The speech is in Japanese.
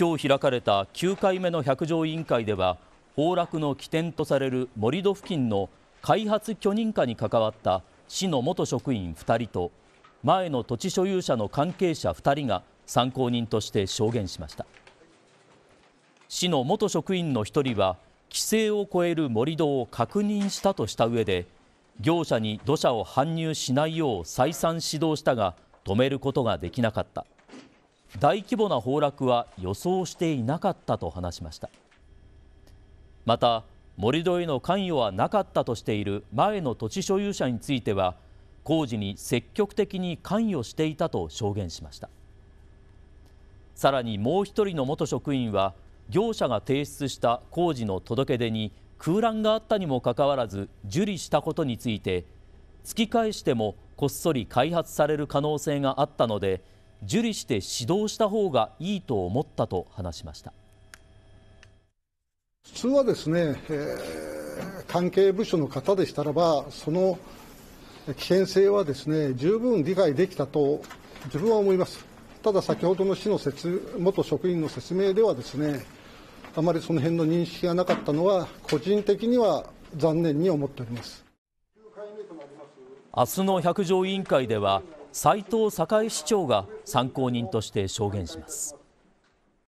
今日開かれた9回目の百条委員会では崩落の起点とされる盛り土付近の開発許認可に関わった市の元職員2人と前の土地所有者の関係者2人が参考人として証言しました市の元職員の1人は規制を超える盛り土を確認したとした上で業者に土砂を搬入しないよう再三指導したが止めることができなかった大規模な崩落は予想していなかったと話しましたまた盛り土への関与はなかったとしている前の土地所有者については工事に積極的に関与していたと証言しましたさらにもう一人の元職員は業者が提出した工事の届出に空欄があったにもかかわらず受理したことについて突き返してもこっそり開発される可能性があったので受理して指導した方がいいと思ったと話しました普通はですね、えー、関係部署の方でしたらばその危険性はですね十分理解できたと自分は思いますただ先ほどの市の説元職員の説明ではですねあまりその辺の認識がなかったのは個人的には残念に思っております明日の百条委員会では斉藤栄市長が参考人として証言します。